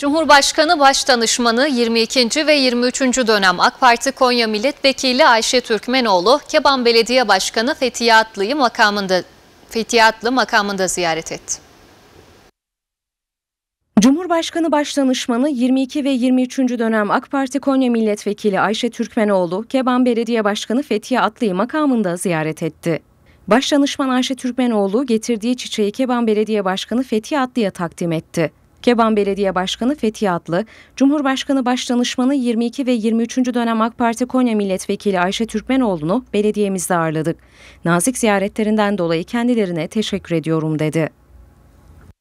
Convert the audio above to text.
Cumhurbaşkanı Başdanışmanı 22. ve 23. dönem AK Parti Konya Milletvekili Ayşe Türkmenoğlu, Keban Belediye Başkanı Fethiye Atlı'yı makamında, Fethiye Atlı makamında ziyaret etti. Cumhurbaşkanı Başdanışmanı 22 ve 23. dönem AK Parti Konya Milletvekili Ayşe Türkmenoğlu, Keban Belediye Başkanı Fethiye Atlı'yı makamında ziyaret etti. Başdanışman Ayşe Türkmenoğlu getirdiği çiçeği Keban Belediye Başkanı Fethiye Atlı'ya takdim etti. Keban Belediye Başkanı Fethi Atlı, Cumhurbaşkanı Başdanışmanı 22 ve 23. dönem AK Parti Konya Milletvekili Ayşe Türkmenoğlu'nu belediyemizde ağırladık. Nazik ziyaretlerinden dolayı kendilerine teşekkür ediyorum dedi.